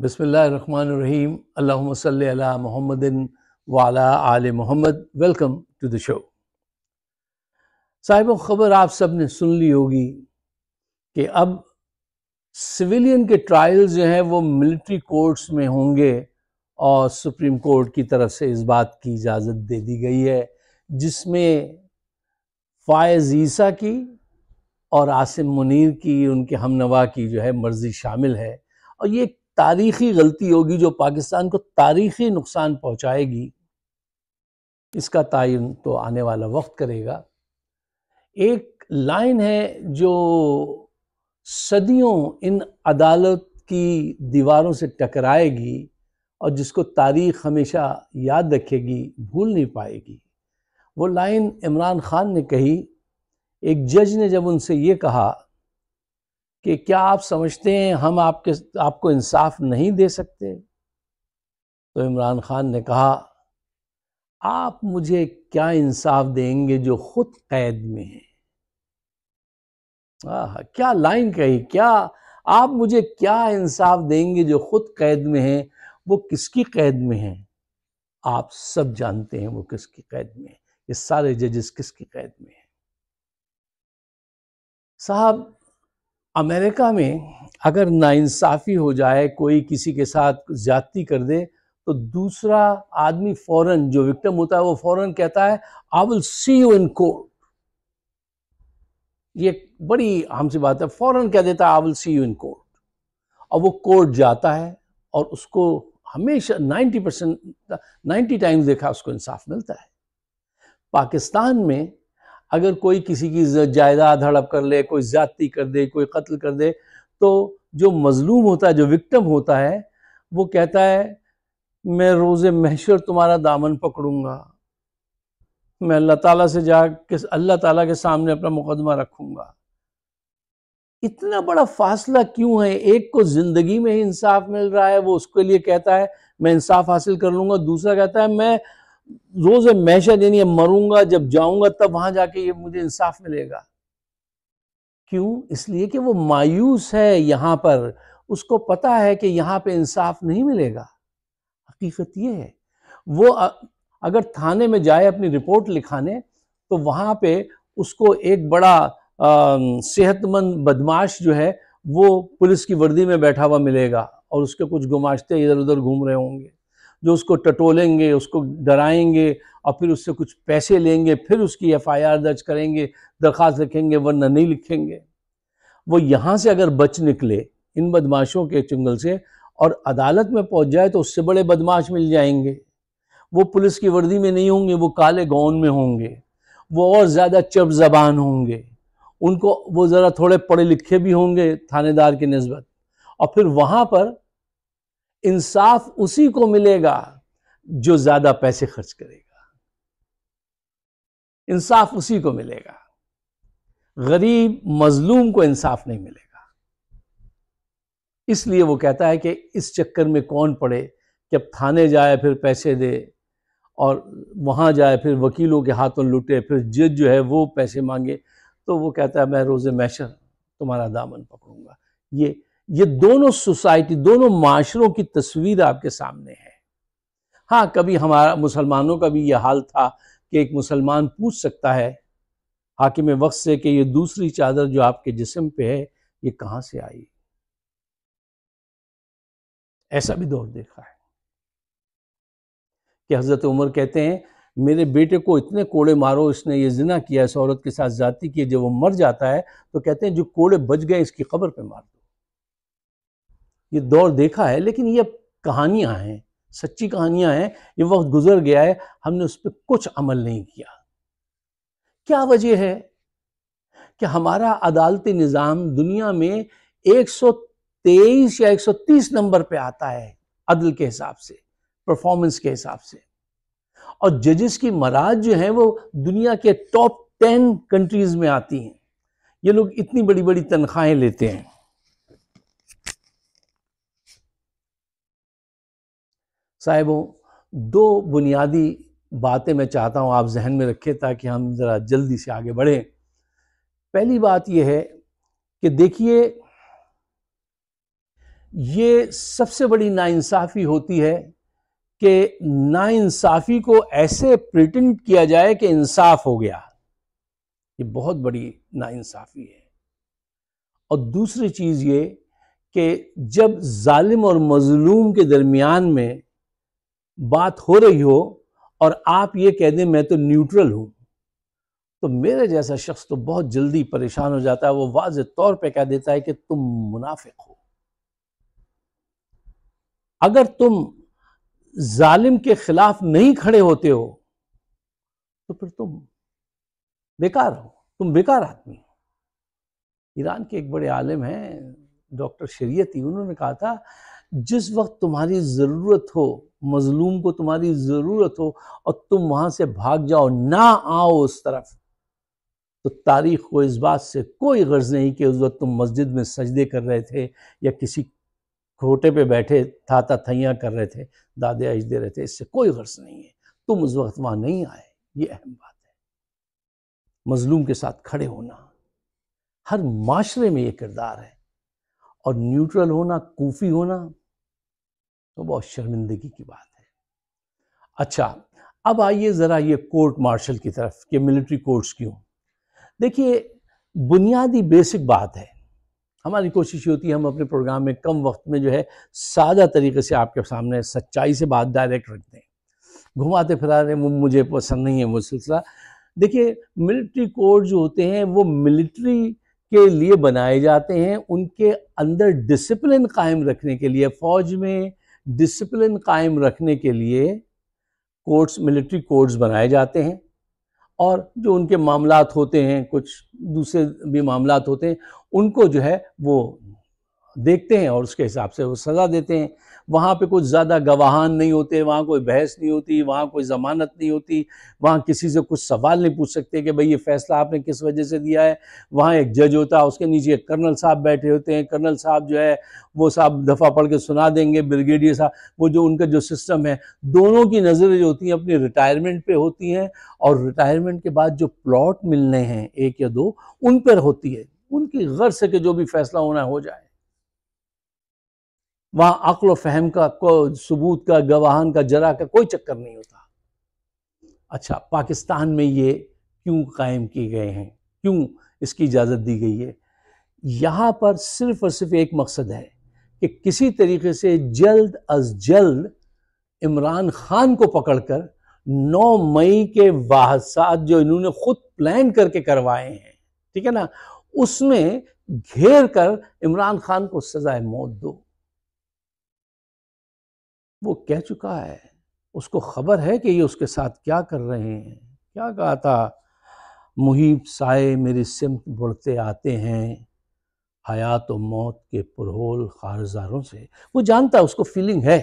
Bismillahirrahmanirrahim. Allahumma salli वाला आल Muhammad welcome to the show साहिब खबर आप सब ने सुन ली होगी कि अब सिविलियन के ट्रायल्स जो हैं वो मिलिट्री कोर्ट्स में होंगे और सुप्रीम कोर्ट की तरफ से इस बात की इजाज़त दे दी गई है जिसमें फ़ायज़ ईसा की और आसिम मुनीर की उनके हमनवा की जो है मर्ज़ी शामिल है और ये तारीखी गलती होगी जो पाकिस्तान को तारीखी नुकसान पहुंचाएगी इसका तयन तो आने वाला वक्त करेगा एक लाइन है जो सदियों इन अदालत की दीवारों से टकराएगी और जिसको तारीख हमेशा याद रखेगी भूल नहीं पाएगी वो लाइन इमरान खान ने कही एक जज ने जब उनसे ये कहा कि क्या आप समझते हैं हम आपके आपको इंसाफ नहीं दे सकते तो इमरान खान ने कहा आप मुझे क्या इंसाफ देंगे जो खुद कैद में है आह क्या लाइन कही क्या आप मुझे क्या इंसाफ देंगे जो खुद कैद में है वो किसकी कैद में है आप सब जानते हैं वो किसकी कैद में है ये सारे जजेस किसकी कैद में है साहब अमेरिका में अगर नाइंसाफ़ी हो जाए कोई किसी के साथ ज़्यादती कर दे तो दूसरा आदमी फौरन जो विक्टिम होता है वो फौरन कहता है I will see you in court ये बड़ी सी बात है फौरन कह देता है I will see you in court और वो कोर्ट जाता है और उसको हमेशा 90 परसेंट नाइन्टी टाइम्स देखा उसको इंसाफ मिलता है पाकिस्तान में अगर कोई किसी की जायदाद हड़प कर ले कोई ज़्यादती कर दे कोई कत्ल कर दे तो जो मजलूम होता है जो विक्टम होता है वो कहता है मैं रोज़ महशर तुम्हारा दामन पकड़ूंगा मैं अल्लाह ताला से जा के अल्लाह ताला के सामने अपना मुकदमा रखूंगा इतना बड़ा फासला क्यों है एक को ज़िंदगी में ही इंसाफ मिल रहा है वो उसके लिए कहता है मैं इंसाफ हासिल कर लूँगा दूसरा कहता है मैं रोज महशर यानी मरूंगा जब जाऊंगा तब वहां जाके ये मुझे इंसाफ मिलेगा क्यों इसलिए कि वो मायूस है यहां पर उसको पता है कि यहां पे इंसाफ नहीं मिलेगा हकीकत ये है वो अगर थाने में जाए अपनी रिपोर्ट लिखाने तो वहां पे उसको एक बड़ा सेहतमंद बदमाश जो है वो पुलिस की वर्दी में बैठा हुआ मिलेगा और उसके कुछ गुमाश्ते इधर उधर घूम रहे होंगे जो उसको टटोलेंगे उसको डराएंगे और फिर उससे कुछ पैसे लेंगे फिर उसकी एफआईआर दर्ज करेंगे दरख्वास्त लिखेंगे वरना नहीं लिखेंगे वो यहाँ से अगर बच निकले इन बदमाशों के चुंगल से और अदालत में पहुँच जाए तो उससे बड़े बदमाश मिल जाएंगे वो पुलिस की वर्दी में नहीं होंगे वो काले गौन में होंगे वो और ज़्यादा चब जबान होंगे उनको वो ज़रा थोड़े पढ़े लिखे भी होंगे थानेदार की नस्बत और फिर वहाँ पर इंसाफ उसी को मिलेगा जो ज्यादा पैसे खर्च करेगा इंसाफ उसी को मिलेगा गरीब मजलूम को इंसाफ नहीं मिलेगा इसलिए वो कहता है कि इस चक्कर में कौन पड़े कि अब थाने जाए फिर पैसे दे और वहां जाए फिर वकीलों के हाथों लुटे फिर जज जो है वो पैसे मांगे तो वो कहता है मैं रोजे मैशर तुम्हारा दामन पकड़ूंगा ये ये दोनों सोसाइटी दोनों माशरों की तस्वीर आपके सामने है हाँ कभी हमारा मुसलमानों का भी यह हाल था कि एक मुसलमान पूछ सकता है हाकिम वक्त से कि ये दूसरी चादर जो आपके जिस्म पे है ये कहां से आई ऐसा भी दौर देखा है कि हज़रत उमर कहते हैं मेरे बेटे को इतने कोड़े मारो इसने ये जिना किया इस औरत के साथ जाती की जब वो मर जाता है तो कहते हैं जो कोड़े बच गए इसकी खबर पे मार दो ये दौर देखा है लेकिन ये कहानियाँ हैं सच्ची कहानियाँ हैं ये वक्त गुजर गया है हमने उस पर कुछ अमल नहीं किया क्या वजह है कि हमारा अदालती निज़ाम दुनिया में 123 या 130 नंबर पे आता है अदल के हिसाब से परफॉर्मेंस के हिसाब से और जजेस की मराज जो हैं वो दुनिया के टॉप टेन कंट्रीज़ में आती हैं ये लोग इतनी बड़ी बड़ी तनख्वाहें लेते हैं साहिबों दो बुनियादी बातें मैं चाहता हूँ आप जहन में रखें ताकि हम ज़रा जल्दी से आगे बढ़ें पहली बात यह है कि देखिए ये सबसे बड़ी नाइंसाफ़ी होती है कि नाइंसाफ़ी को ऐसे प्रिटेंड किया जाए कि इंसाफ हो गया ये बहुत बड़ी नाइंसाफ़ी है और दूसरी चीज़ ये कि जब जालिम और मज़लूम के दरमियान में बात हो रही हो और आप ये कह दें मैं तो न्यूट्रल हूँ तो मेरे जैसा शख्स तो बहुत जल्दी परेशान हो जाता है वो वाज तौर पे कह देता है कि तुम मुनाफिक हो अगर तुम जालिम के खिलाफ नहीं खड़े होते हो तो फिर तुम बेकार हो तुम बेकार आदमी हो ईरान के एक बड़े आलिम हैं डॉक्टर शरीयती उन्होंने कहा था जिस वक्त तुम्हारी ज़रूरत हो मजलूम को तुम्हारी ज़रूरत हो और तुम वहाँ से भाग जाओ ना आओ उस तरफ तो तारीख को इस बात से कोई गर्ज नहीं कि उस वक्त तुम मस्जिद में सजदे कर रहे थे या किसी खोटे पे बैठे थाता थैया कर रहे थे दादे आज दे रहे थे इससे कोई गर्ज नहीं है तुम उस वक्त वहाँ नहीं आए ये अहम बात है मजलूम के साथ खड़े होना हर माशरे में ये किरदार है और न्यूट्रल होना कोफी होना तो बहुत शर्मिंदगी की बात है अच्छा अब आइए ज़रा ये कोर्ट मार्शल की तरफ कि मिलिट्री कोर्ट्स क्यों देखिए बुनियादी बेसिक बात है हमारी कोशिश होती है हम अपने प्रोग्राम में कम वक्त में जो है सादा तरीके से आपके सामने सच्चाई से बात डायरेक्ट रखते हैं घुमाते फिरा रहे वो मुझे पसंद नहीं है वो सिलसिला देखिए मिलिट्री कोर्ट जो होते हैं वो मिलिट्री के लिए बनाए जाते हैं उनके अंदर डिसिप्लिन कायम रखने के लिए फ़ौज में डिसिप्लिन कायम रखने के लिए कोर्ट्स मिलिट्री कोर्ट्स बनाए जाते हैं और जो उनके मामला होते हैं कुछ दूसरे भी मामला होते हैं उनको जो है वो देखते हैं और उसके हिसाब से वो सज़ा देते हैं वहाँ पे कुछ ज़्यादा गवाहान नहीं होते वहाँ कोई बहस नहीं होती वहाँ कोई ज़मानत नहीं होती वहाँ किसी से कुछ सवाल नहीं पूछ सकते कि भाई ये फ़ैसला आपने किस वजह से दिया है वहाँ एक जज होता है उसके नीचे एक कर्नल साहब बैठे होते हैं कर्नल साहब जो है वो साहब दफ़ा पढ़ के सुना देंगे ब्रिगेडियर साहब वो जो उनका जो सिस्टम है दोनों की नज़रें जो होती हैं अपनी रिटायरमेंट पर होती हैं और रिटायरमेंट के बाद जो प्लॉट मिलने हैं एक या दो उन पर होती है उनकी गर्ज से कि जो भी फैसला होना हो जाए वहाँ अक्ल फहम का को सबूत का गवाहन का जरा का कोई चक्कर नहीं होता अच्छा पाकिस्तान में ये क्यों कायम किए गए हैं क्यों इसकी इजाज़त दी गई है यहाँ पर सिर्फ और सिर्फ एक मकसद है कि किसी तरीके से जल्द अज जल्द इमरान खान को पकड़कर 9 मई के वाहसात जो इन्होंने खुद प्लान करके करवाए हैं ठीक है ना उसमें घेर कर इमरान खान को सजाए मौत दो वो कह चुका है उसको खबर है कि ये उसके साथ क्या कर रहे हैं क्या कहा था मुहिब साए मेरी सिमत बढ़ते आते हैं हयात तो मौत के पुरहोल खारजारों से वो जानता उसको फीलिंग है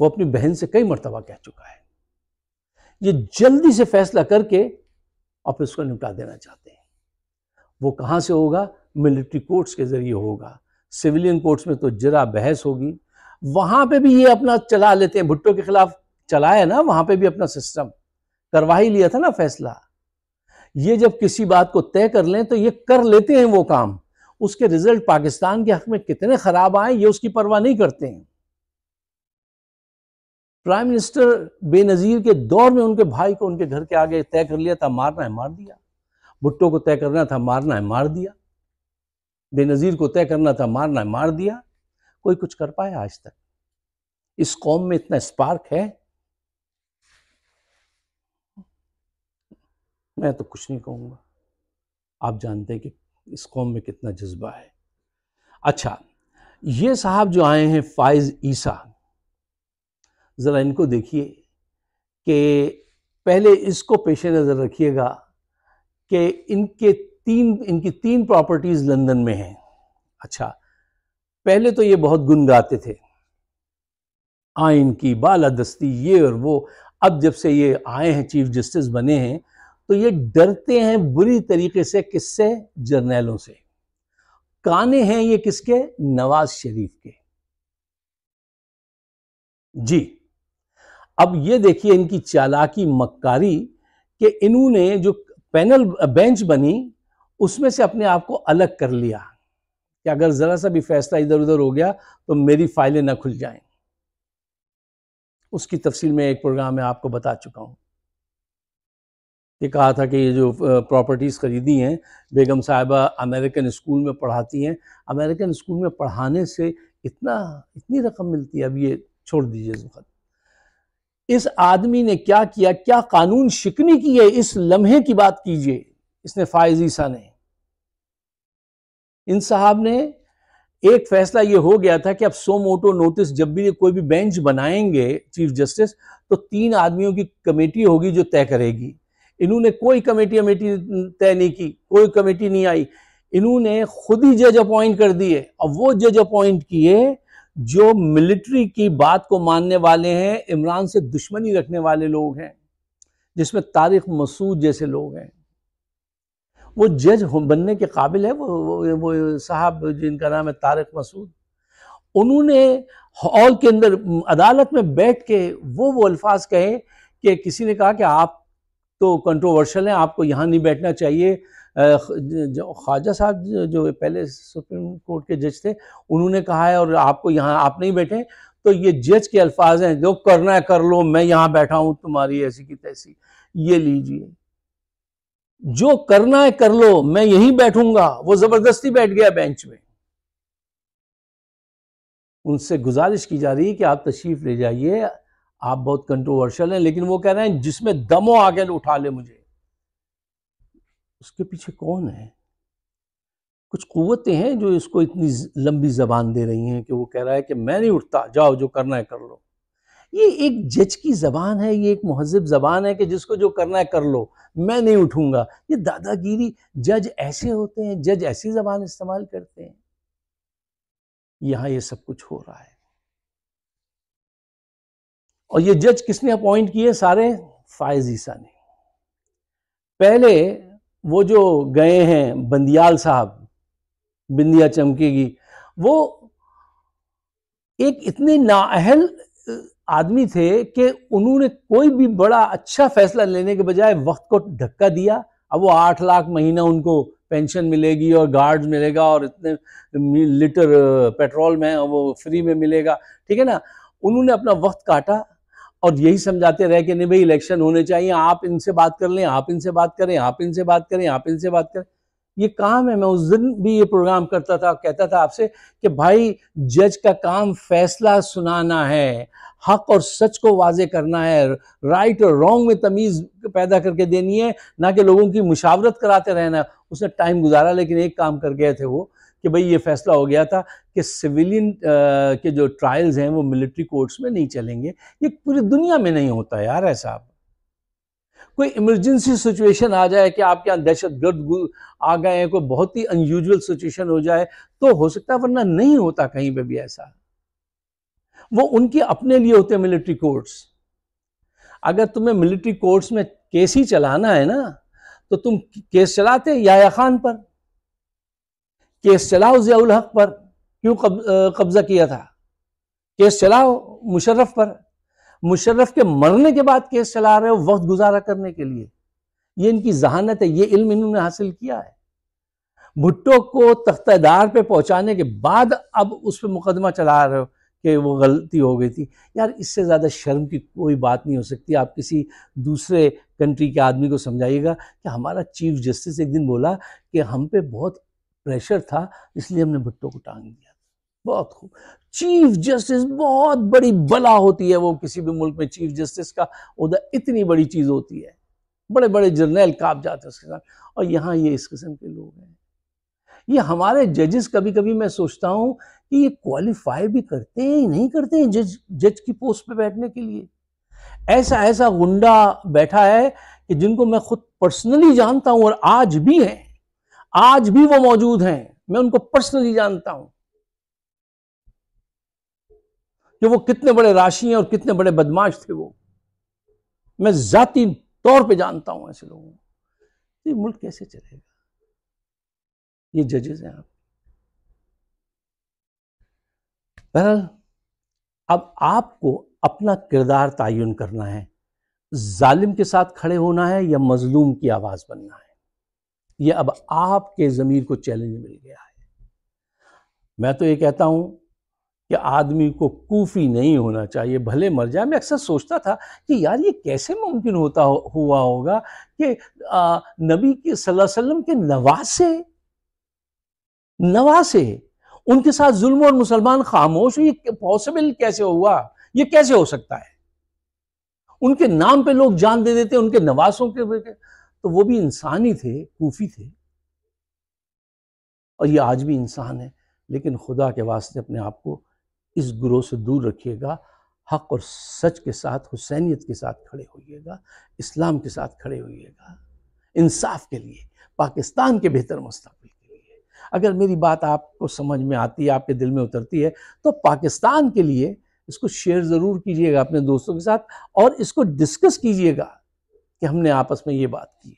वो अपनी बहन से कई मरतबा कह चुका है ये जल्दी से फैसला करके आप इसको निपटा देना चाहते हैं वो कहाँ से होगा मिलिट्री कोर्ट्स के ज़रिए होगा सिविलियन कोर्ट्स में तो जरा बहस होगी वहां पे भी ये अपना चला लेते हैं भुट्टो के खिलाफ चलाया ना वहां पे भी अपना सिस्टम करवा ही लिया था ना फैसला ये जब किसी बात को तय कर लें तो ये कर लेते हैं वो काम उसके रिजल्ट पाकिस्तान के हक में कितने खराब आए ये उसकी परवाह नहीं करते हैं प्राइम मिनिस्टर बेनजीर के दौर में उनके भाई को उनके घर के आगे तय कर लिया था मारना है मार दिया भुट्टो को तय करना था मारना है मार दिया बेनजीर को तय करना था मारना है मार दिया कोई कुछ कर पाया आज तक इस कौम में इतना स्पार्क है मैं तो कुछ नहीं कहूंगा आप जानते हैं कि इस कौम में कितना जज्बा है अच्छा ये साहब जो आए हैं फाइज ईसा ज़रा इनको देखिए कि पहले इसको पेशे नज़र रखिएगा कि इनके तीन इनकी तीन प्रॉपर्टीज़ लंदन में हैं अच्छा पहले तो ये बहुत गुनगाते थे आइन की बालादस्ती ये और वो अब जब से ये आए हैं चीफ जस्टिस बने हैं तो ये डरते हैं बुरी तरीके से किससे जर्नैलों से काने हैं ये किसके नवाज शरीफ के जी अब ये देखिए इनकी चालाकी मक्कारी कि इन्होंने जो पैनल बेंच बनी उसमें से अपने आप को अलग कर लिया कि अगर ज़रा सा भी फैसला इधर उधर हो गया तो मेरी फाइलें ना खुल जाएं उसकी तफसील में एक प्रोग्राम में आपको बता चुका हूँ ये कहा था कि ये जो प्रॉपर्टीज़ ख़रीदी हैं बेगम साहिबा अमेरिकन स्कूल में पढ़ाती हैं अमेरिकन स्कूल में पढ़ाने से इतना इतनी रकम मिलती है अब ये छोड़ दीजिए जुखत इस आदमी ने क्या किया क्या कानून शिकनी की है इस लम्हे की बात कीजिए इसने फायजीसा ने इन साहब ने एक फैसला ये हो गया था कि अब सो मोटो नोटिस जब भी कोई भी बेंच बनाएंगे चीफ जस्टिस तो तीन आदमियों की कमेटी होगी जो तय करेगी इन्होंने कोई कमेटी अमेटी तय नहीं की कोई कमेटी नहीं आई इन्होंने खुद ही जज अपॉइंट कर दिए और वो जज अपॉइंट किए जो मिलिट्री की बात को मानने वाले हैं इमरान से दुश्मनी रखने वाले लोग हैं जिसमें तारिक मसूद जैसे लोग हैं वो जज बनने के काबिल है वो वो, वो साहब जिनका नाम है तारक मसूद उन्होंने हॉल के अंदर अदालत में बैठ के वो वो अल्फाज कहे कि किसी ने कहा कि आप तो कंट्रोवर्शल हैं आपको यहाँ नहीं बैठना चाहिए ख्वाजा साहब जो पहले सुप्रीम कोर्ट के जज थे उन्होंने कहा है और आपको यहाँ आप नहीं बैठे तो ये जज के अल्फाज हैं जो करना है कर लो मैं यहाँ बैठा हूँ तुम्हारी ऐसी की तैसी ये लीजिए जो करना है कर लो मैं यहीं बैठूंगा वो जबरदस्ती बैठ गया बेंच में उनसे गुजारिश की जा रही है कि आप तशरीफ ले जाइए आप बहुत कंट्रोवर्शियल हैं लेकिन वो कह रहे हैं जिसमें दमो आगे उठा ले मुझे उसके पीछे कौन है कुछ कुतें हैं जो इसको इतनी लंबी जबान दे रही हैं कि वो कह रहा है कि मैं नहीं उठता जाओ जो करना है कर लो ये एक जज की ज़बान है ये एक महजब ज़बान है कि जिसको जो करना है कर लो मैं नहीं उठूंगा ये दादागिरी जज ऐसे होते हैं जज ऐसी ज़बान इस्तेमाल करते हैं यहां ये सब कुछ हो रहा है और ये जज किसने अपॉइंट किए सारे फायज ईसा ने पहले वो जो गए हैं बंदियाल साहब बिंदिया चमकेगी वो एक इतने नाअहल आदमी थे कि उन्होंने कोई भी बड़ा अच्छा फैसला लेने के बजाय वक्त को धक्का दिया अब वो आठ लाख महीना उनको पेंशन मिलेगी और गार्ड मिलेगा और इतने लीटर पेट्रोल में वो फ्री में मिलेगा ठीक है ना उन्होंने अपना वक्त काटा और यही समझाते रहे कि नहीं भाई इलेक्शन होने चाहिए आप इनसे बात कर लें आप इनसे बात करें आप इनसे बात करें आप इनसे बात करें ये काम है मैं उस दिन भी ये प्रोग्राम करता था कहता था आपसे कि भाई जज का काम फैसला सुनाना है हक और सच को वाजे करना है राइट और रॉन्ग में तमीज़ पैदा करके देनी है ना कि लोगों की मुशावरत कराते रहना उसने टाइम गुजारा लेकिन एक काम कर गए थे वो कि भाई ये फैसला हो गया था कि सिविलियन के जो ट्रायल्स हैं वो मिलिट्री कोर्ट्स में नहीं चलेंगे ये पूरी दुनिया में नहीं होता यार ऐसा कोई इमरजेंसी सिचुएशन आ जाए कि आपके यहाँ दहशत गर्द आ गए हैं कोई बहुत ही अनयूजल सिचुएशन हो जाए तो हो सकता है वरना नहीं होता कहीं पे भी ऐसा वो उनके अपने लिए होते हैं मिलिट्री कोर्ट्स अगर तुम्हें मिलिट्री कोर्ट्स में केस ही चलाना है ना तो तुम केस चलाते याया खान पर केस चलाओ जियाउल हक पर क्यों कब्जा किया था केस चलाओ मुशर्रफ पर मुशर्रफ के मरने के बाद केस चला रहे हो वक्त गुजारा करने के लिए ये इनकी जहानत है ये इल्म इन्होंने हासिल किया है भुट्टो को तख्तेदार पे पहुंचाने के बाद अब उस पर मुकदमा चला रहे हो कि वो गलती हो गई थी यार इससे ज़्यादा शर्म की कोई बात नहीं हो सकती आप किसी दूसरे कंट्री के आदमी को समझाइएगा कि हमारा चीफ जस्टिस एक दिन बोला कि हम पे बहुत प्रेशर था इसलिए हमने भुट्टो को टांग दिया बहुत खूब चीफ जस्टिस बहुत बड़ी बला होती है वो किसी भी मुल्क में चीफ जस्टिस का उदा इतनी बड़ी चीज़ होती है बड़े बड़े जर्नैल काप जाते हैं उसके साथ और यहाँ ये इस किस्म के लोग हैं ये हमारे जजेस कभी कभी मैं सोचता हूँ कि ये क्वालिफाई भी करते हैं नहीं करते हैं जज जज की पोस्ट पे बैठने के लिए ऐसा ऐसा गुंडा बैठा है कि जिनको मैं खुद पर्सनली जानता हूँ और आज भी हैं आज भी वो मौजूद हैं मैं उनको पर्सनली जानता हूँ कि वो कितने बड़े राशि हैं और कितने बड़े बदमाश थे वो मैं जाती तौर पे जानता हूं ऐसे लोगों को तो ये मुल्क कैसे चलेगा ये जजेस हैं आप बहरहाल अब आपको अपना किरदार तयन करना है जालिम के साथ खड़े होना है या मजलूम की आवाज़ बनना है यह अब आपके ज़मीर को चैलेंज मिल गया है मैं तो ये कहता हूं कि आदमी को कूफी नहीं होना चाहिए भले मर जाए मैं अक्सर सोचता था कि यार ये कैसे मुमकिन होता हो, हुआ होगा कि नबी के वसल्लम के नवासे नवासे उनके साथ जुल्म और मुसलमान खामोश ये पॉसिबल कैसे हुआ ये कैसे हो सकता है उनके नाम पे लोग जान दे देते उनके नवासों के तो वो भी इंसान ही थे कूफी थे और ये आज भी इंसान है लेकिन खुदा के वास्ते अपने आप को इस गुरोह से दूर रखिएगा हक और सच के साथ हुसैनियत के साथ खड़े होइएगा इस्लाम के साथ खड़े होइएगा इंसाफ के लिए पाकिस्तान के बेहतर मुस्तबिल के लिए अगर मेरी बात आपको समझ में आती है आपके दिल में उतरती है तो पाकिस्तान के लिए इसको शेयर ज़रूर कीजिएगा अपने दोस्तों के साथ और इसको डिस्कस कीजिएगा कि हमने आपस में ये बात की है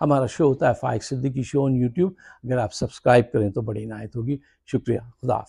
हमारा शो होता है Faiq Siddiqui show on YouTube अगर आप सब्सक्राइब करें तो बड़ी इनायत होगी शुक्रिया खुदा